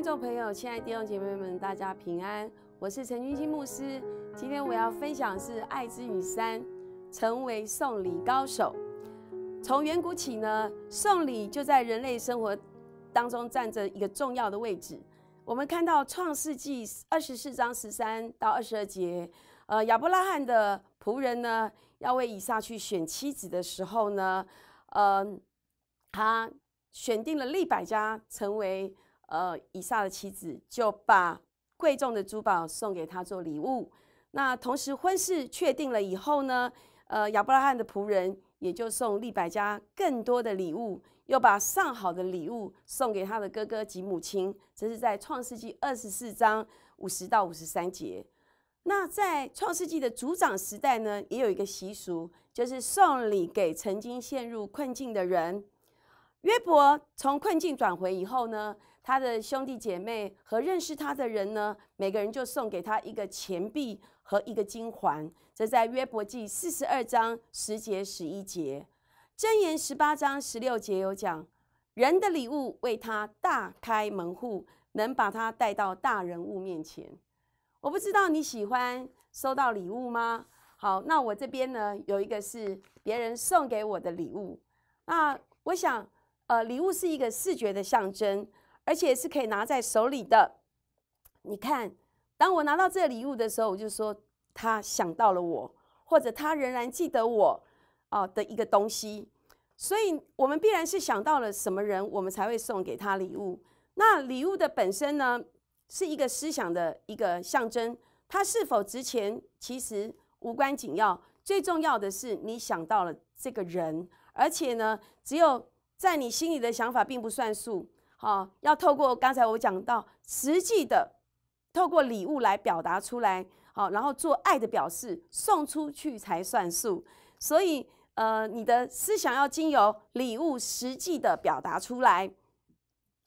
观众朋友、亲爱的弟兄姐妹们，大家平安！我是陈君清牧师。今天我要分享是《爱之雨山》，成为送礼高手。从远古起呢，送礼就在人类生活当中占着一个重要的位置。我们看到创世纪二十四章十三到二十二节，呃，亚伯拉罕的仆人呢，要为以撒去选妻子的时候呢，呃，他选定了利百加成为。呃，以撒的妻子就把贵重的珠宝送给他做礼物。那同时，婚事确定了以后呢，呃，亚伯拉罕的仆人也就送利百加更多的礼物，又把上好的礼物送给他的哥哥及母亲。这是在《创世纪》二十四章五十到五十三节。那在《创世纪》的族长时代呢，也有一个习俗，就是送礼给曾经陷入困境的人。约伯从困境转回以后呢？他的兄弟姐妹和认识他的人呢，每个人就送给他一个钱币和一个金环。这在约伯记四十二章十节十一节，箴言十八章十六节有讲，人的礼物为他大开门户，能把他带到大人物面前。我不知道你喜欢收到礼物吗？好，那我这边呢有一个是别人送给我的礼物。那我想，呃，礼物是一个视觉的象征。而且是可以拿在手里的。你看，当我拿到这个礼物的时候，我就说他想到了我，或者他仍然记得我啊的一个东西。所以，我们必然是想到了什么人，我们才会送给他礼物。那礼物的本身呢，是一个思想的一个象征。它是否值钱，其实无关紧要。最重要的是，你想到了这个人，而且呢，只有在你心里的想法，并不算数。好，要透过刚才我讲到实际的，透过礼物来表达出来，好，然后做爱的表示，送出去才算数。所以，呃，你的思想要经由礼物实际的表达出来，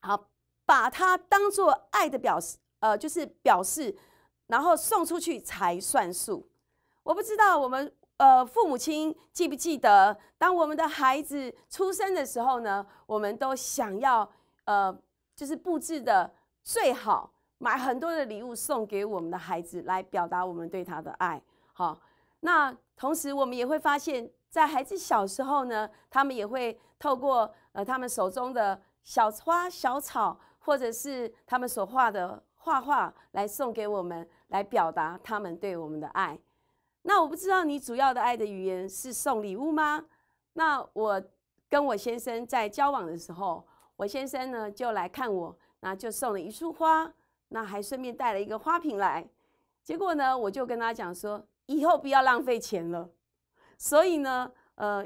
好，把它当做爱的表示，呃，就是表示，然后送出去才算数。我不知道我们呃父母亲记不记得，当我们的孩子出生的时候呢，我们都想要。呃，就是布置的最好买很多的礼物送给我们的孩子，来表达我们对他的爱。好，那同时我们也会发现，在孩子小时候呢，他们也会透过呃他们手中的小花、小草，或者是他们所画的画画来送给我们，来表达他们对我们的爱。那我不知道你主要的爱的语言是送礼物吗？那我跟我先生在交往的时候。我先生呢就来看我，那就送了一束花，那还顺便带了一个花瓶来。结果呢，我就跟他讲说，以后不要浪费钱了。所以呢，呃，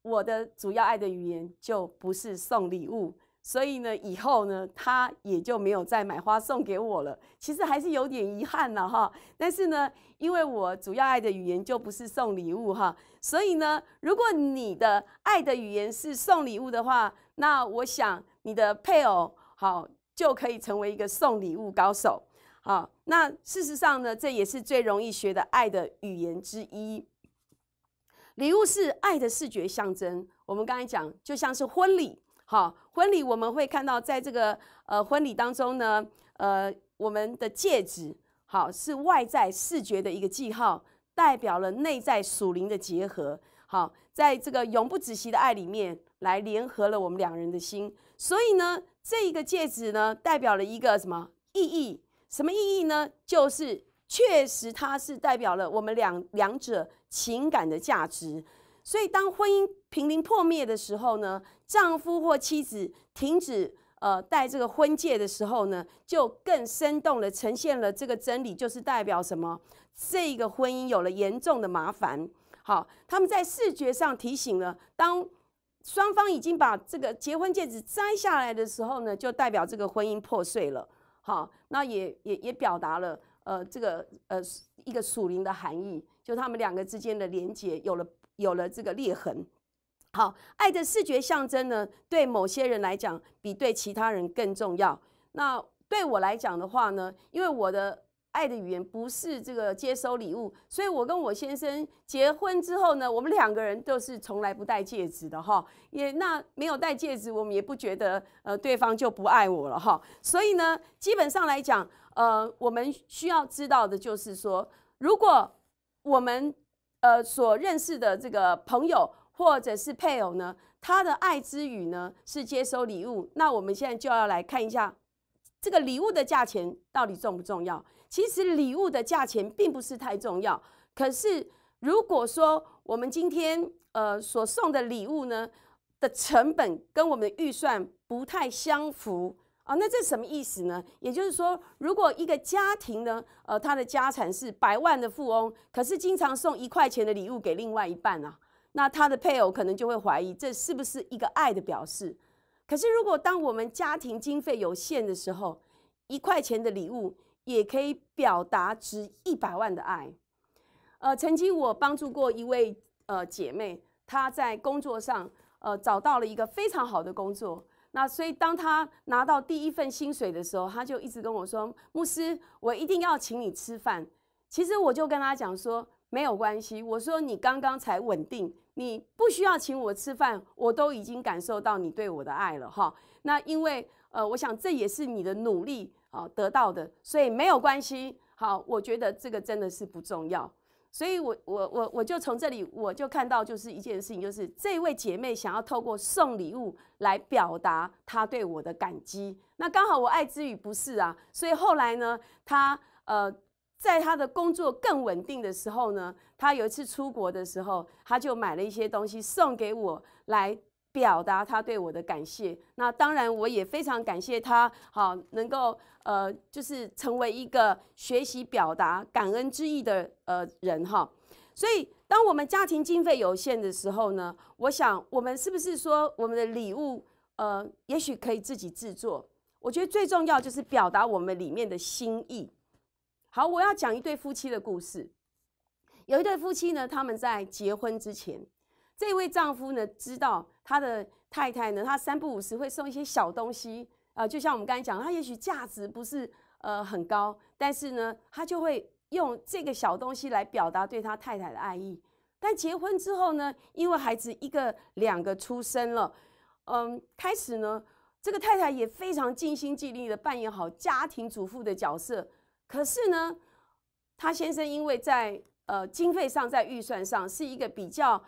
我的主要爱的语言就不是送礼物。所以呢，以后呢，他也就没有再买花送给我了。其实还是有点遗憾了哈。但是呢，因为我主要爱的语言就不是送礼物，哈。所以呢，如果你的爱的语言是送礼物的话，那我想你的配偶好就可以成为一个送礼物高手。好，那事实上呢，这也是最容易学的爱的语言之一。礼物是爱的视觉象征。我们刚才讲，就像是婚礼。好，婚礼我们会看到，在这个呃婚礼当中呢，呃，我们的戒指好是外在视觉的一个记号，代表了内在属灵的结合。好，在这个永不止息的爱里面，来联合了我们两人的心。所以呢，这一个戒指呢，代表了一个什么意义？什么意义呢？就是确实它是代表了我们两两者情感的价值。所以，当婚姻濒临破灭的时候呢，丈夫或妻子停止呃戴这个婚戒的时候呢，就更生动的呈现了这个真理，就是代表什么？这个婚姻有了严重的麻烦。好，他们在视觉上提醒了，当双方已经把这个结婚戒指摘下来的时候呢，就代表这个婚姻破碎了。好，那也也也表达了呃这个呃一个属灵的含义，就他们两个之间的连结有了。有了这个裂痕，好，爱的视觉象征呢，对某些人来讲比对其他人更重要。那对我来讲的话呢，因为我的爱的语言不是这个接收礼物，所以我跟我先生结婚之后呢，我们两个人都是从来不戴戒指的哈。也那没有戴戒指，我们也不觉得呃对方就不爱我了哈。所以呢，基本上来讲，呃，我们需要知道的就是说，如果我们呃，所认识的这个朋友或者是配偶呢，他的爱之语呢是接收礼物。那我们现在就要来看一下，这个礼物的价钱到底重不重要？其实礼物的价钱并不是太重要，可是如果说我们今天呃所送的礼物呢的成本跟我们预算不太相符。啊，那这什么意思呢？也就是说，如果一个家庭呢，呃，他的家产是百万的富翁，可是经常送一块钱的礼物给另外一半啊，那他的配偶可能就会怀疑这是不是一个爱的表示。可是如果当我们家庭经费有限的时候，一块钱的礼物也可以表达值一百万的爱。呃，曾经我帮助过一位呃姐妹，她在工作上呃找到了一个非常好的工作。那所以，当他拿到第一份薪水的时候，他就一直跟我说：“牧师，我一定要请你吃饭。”其实我就跟他讲说：“没有关系。”我说：“你刚刚才稳定，你不需要请我吃饭，我都已经感受到你对我的爱了哈。”那因为呃，我想这也是你的努力啊得到的，所以没有关系。好，我觉得这个真的是不重要。所以，我我我我就从这里，我就看到，就是一件事情，就是这位姐妹想要透过送礼物来表达她对我的感激。那刚好我爱之语不是啊，所以后来呢，她呃，在她的工作更稳定的时候呢，她有一次出国的时候，她就买了一些东西送给我来。表达他对我的感谢。那当然，我也非常感谢他，好能够呃，就是成为一个学习表达感恩之意的呃人哈。所以，当我们家庭经费有限的时候呢，我想我们是不是说，我们的礼物呃，也许可以自己制作？我觉得最重要就是表达我们里面的心意。好，我要讲一对夫妻的故事。有一对夫妻呢，他们在结婚之前，这位丈夫呢，知道。他的太太呢，他三不五时会送一些小东西啊，就像我们刚才讲，他也许价值不是呃很高，但是呢，他就会用这个小东西来表达对他太太的爱意。但结婚之后呢，因为孩子一个两个出生了，嗯，开始呢，这个太太也非常尽心尽力的扮演好家庭主妇的角色。可是呢，他先生因为在呃经费上在预算上是一个比较。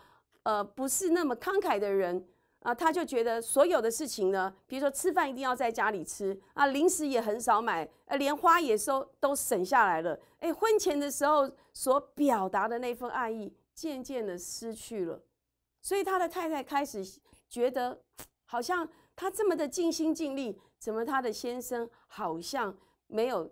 呃，不是那么慷慨的人啊，他就觉得所有的事情呢，比如说吃饭一定要在家里吃啊，零食也很少买，呃，连花也收都省下来了。哎，婚前的时候所表达的那份爱意，渐渐的失去了，所以他的太太开始觉得，好像他这么的尽心尽力，怎么他的先生好像没有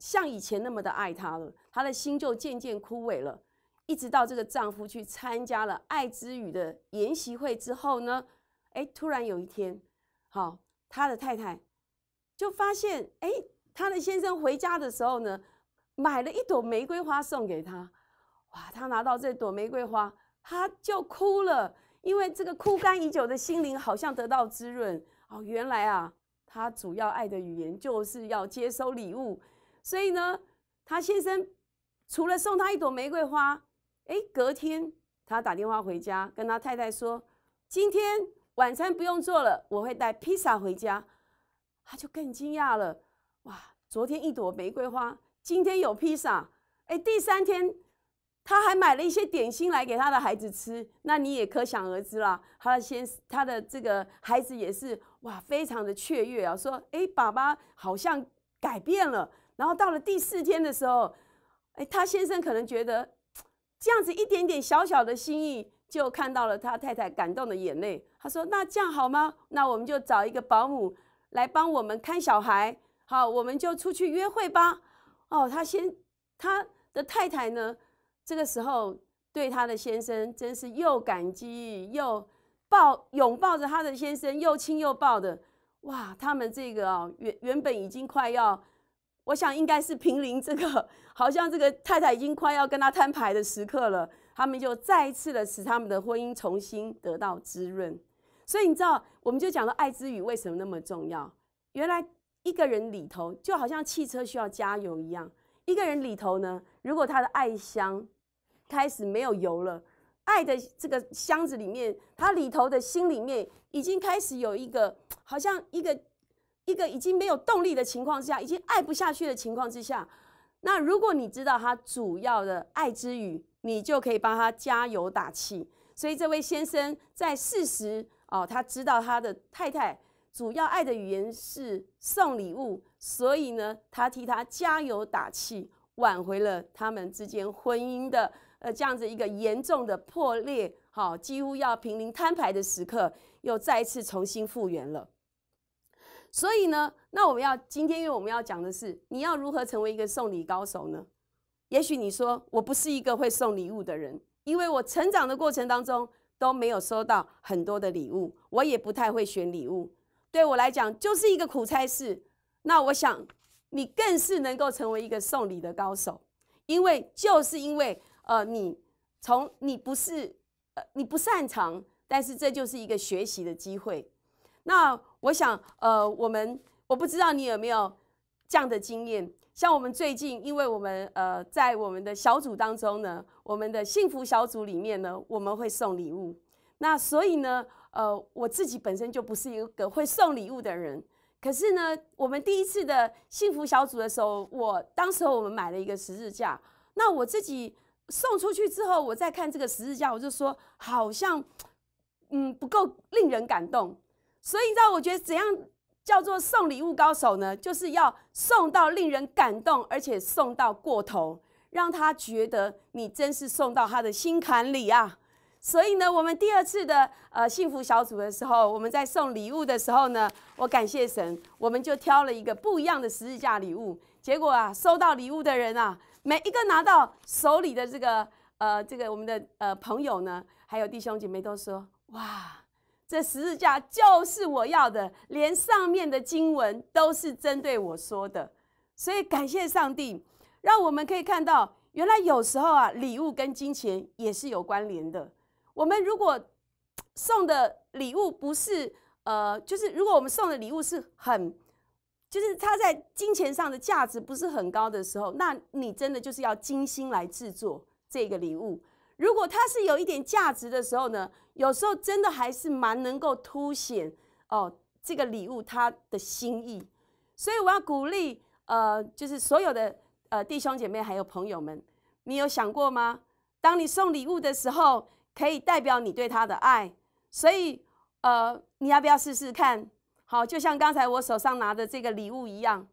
像以前那么的爱他了，他的心就渐渐枯萎了。一直到这个丈夫去参加了爱之语的研习会之后呢，哎，突然有一天，好，他的太太就发现，哎，他的先生回家的时候呢，买了一朵玫瑰花送给他。哇，他拿到这朵玫瑰花，他就哭了，因为这个枯干已久的心灵好像得到滋润。哦，原来啊，他主要爱的语言就是要接收礼物，所以呢，他先生除了送他一朵玫瑰花。哎，隔天他打电话回家，跟他太太说：“今天晚餐不用做了，我会带披萨回家。”他就更惊讶了，哇！昨天一朵玫瑰花，今天有披萨，哎，第三天他还买了一些点心来给他的孩子吃。那你也可想而知啦，他的先他的这个孩子也是哇，非常的雀跃啊，说：“哎，爸爸好像改变了。”然后到了第四天的时候，哎，他先生可能觉得。这样子一点点小小的心意，就看到了他太太感动的眼泪。他说：“那这样好吗？那我们就找一个保姆来帮我们看小孩。好，我们就出去约会吧。”哦，他先，他的太太呢，这个时候对他的先生真是又感激又抱拥抱着他的先生，又亲又抱的。哇，他们这个哦，原原本已经快要。我想应该是平林这个，好像这个太太已经快要跟他摊牌的时刻了，他们就再一次的使他们的婚姻重新得到滋润。所以你知道，我们就讲到爱之语为什么那么重要？原来一个人里头，就好像汽车需要加油一样，一个人里头呢，如果他的爱箱开始没有油了，爱的这个箱子里面，他里头的心里面已经开始有一个，好像一个。一个已经没有动力的情况之下，已经爱不下去的情况之下，那如果你知道他主要的爱之语，你就可以帮他加油打气。所以这位先生在事实哦，他知道他的太太主要爱的语言是送礼物，所以呢，他替他加油打气，挽回了他们之间婚姻的呃这样子一个严重的破裂，好几乎要濒临摊牌的时刻，又再一次重新复原了。所以呢，那我们要今天，因为我们要讲的是，你要如何成为一个送礼高手呢？也许你说我不是一个会送礼物的人，因为我成长的过程当中都没有收到很多的礼物，我也不太会选礼物，对我来讲就是一个苦差事。那我想你更是能够成为一个送礼的高手，因为就是因为呃，你从你不是呃你不擅长，但是这就是一个学习的机会。那我想，呃，我们我不知道你有没有这样的经验。像我们最近，因为我们呃在我们的小组当中呢，我们的幸福小组里面呢，我们会送礼物。那所以呢，呃，我自己本身就不是一个会送礼物的人。可是呢，我们第一次的幸福小组的时候，我当时我们买了一个十字架。那我自己送出去之后，我再看这个十字架，我就说好像，嗯，不够令人感动。所以你知道，我觉得怎样叫做送礼物高手呢？就是要送到令人感动，而且送到过头，让他觉得你真是送到他的心坎里啊！所以呢，我们第二次的呃幸福小组的时候，我们在送礼物的时候呢，我感谢神，我们就挑了一个不一样的十字架礼物。结果啊，收到礼物的人啊，每一个拿到手里的这个呃这个我们的呃朋友呢，还有弟兄姐妹都说哇。这十字架就是我要的，连上面的经文都是针对我说的，所以感谢上帝，让我们可以看到，原来有时候啊，礼物跟金钱也是有关联的。我们如果送的礼物不是，呃，就是如果我们送的礼物是很，就是它在金钱上的价值不是很高的时候，那你真的就是要精心来制作这个礼物。如果它是有一点价值的时候呢，有时候真的还是蛮能够凸显哦，这个礼物它的心意。所以我要鼓励呃，就是所有的呃弟兄姐妹还有朋友们，你有想过吗？当你送礼物的时候，可以代表你对他的爱。所以呃，你要不要试试看？好，就像刚才我手上拿的这个礼物一样，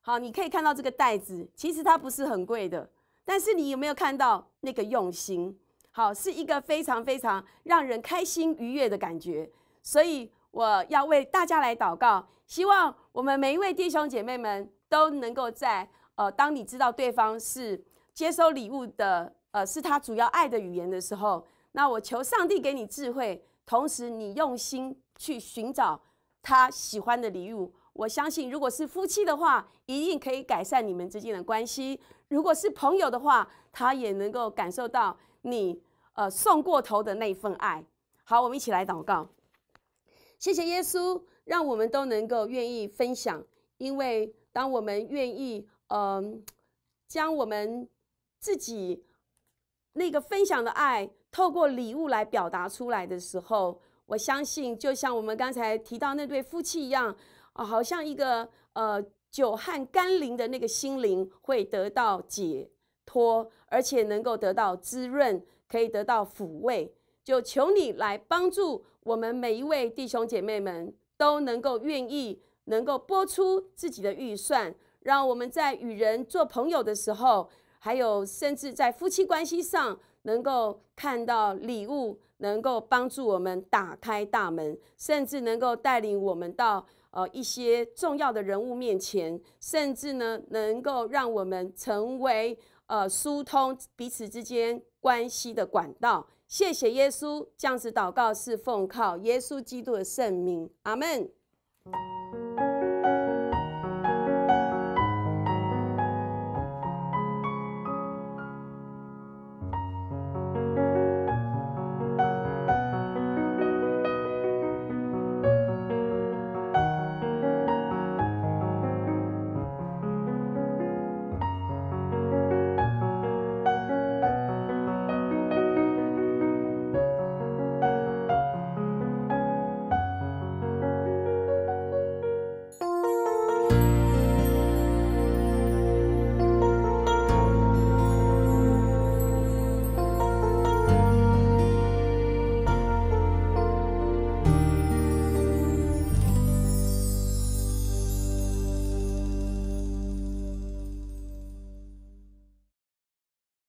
好，你可以看到这个袋子，其实它不是很贵的，但是你有没有看到那个用心？好，是一个非常非常让人开心愉悦的感觉，所以我要为大家来祷告，希望我们每一位弟兄姐妹们都能够在呃，当你知道对方是接收礼物的，呃，是他主要爱的语言的时候，那我求上帝给你智慧，同时你用心去寻找他喜欢的礼物。我相信，如果是夫妻的话，一定可以改善你们之间的关系；如果是朋友的话，他也能够感受到。你呃送过头的那份爱，好，我们一起来祷告。谢谢耶稣，让我们都能够愿意分享，因为当我们愿意，嗯，将我们自己那个分享的爱透过礼物来表达出来的时候，我相信，就像我们刚才提到那对夫妻一样，啊，好像一个呃久旱甘霖的那个心灵会得到解脱。而且能够得到滋润，可以得到抚慰，就求你来帮助我们每一位弟兄姐妹们，都能够愿意，能够拨出自己的预算，让我们在与人做朋友的时候，还有甚至在夫妻关系上，能够看到礼物，能够帮助我们打开大门，甚至能够带领我们到呃一些重要的人物面前，甚至呢，能够让我们成为。呃，疏通彼此之间关系的管道。谢谢耶稣，这样子祷告是奉靠耶稣基督的圣名。阿门。